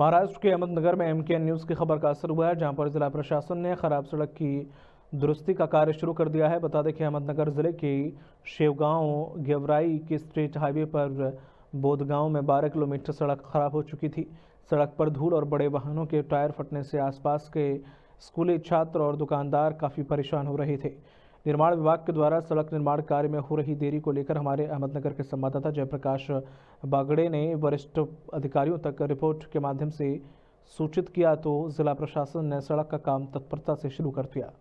महाराष्ट्र के अहमदनगर में एम के न्यूज़ की खबर का असर हुआ है जहाँ पर ज़िला प्रशासन ने खराब सड़क की दुरुस्ती का कार्य शुरू कर दिया है बता दें कि अहमदनगर ज़िले के शेवगांव गेवराई के स्टेट हाईवे पर बोधगांव में 12 किलोमीटर सड़क खराब हो चुकी थी सड़क पर धूल और बड़े वाहनों के टायर फटने से आसपास के स्कूली छात्र और दुकानदार काफ़ी परेशान हो रहे थे निर्माण विभाग के द्वारा सड़क निर्माण कार्य में हो रही देरी को लेकर हमारे अहमदनगर के संवाददाता जयप्रकाश बागड़े ने वरिष्ठ अधिकारियों तक रिपोर्ट के माध्यम से सूचित किया तो जिला प्रशासन ने सड़क का काम तत्परता से शुरू कर दिया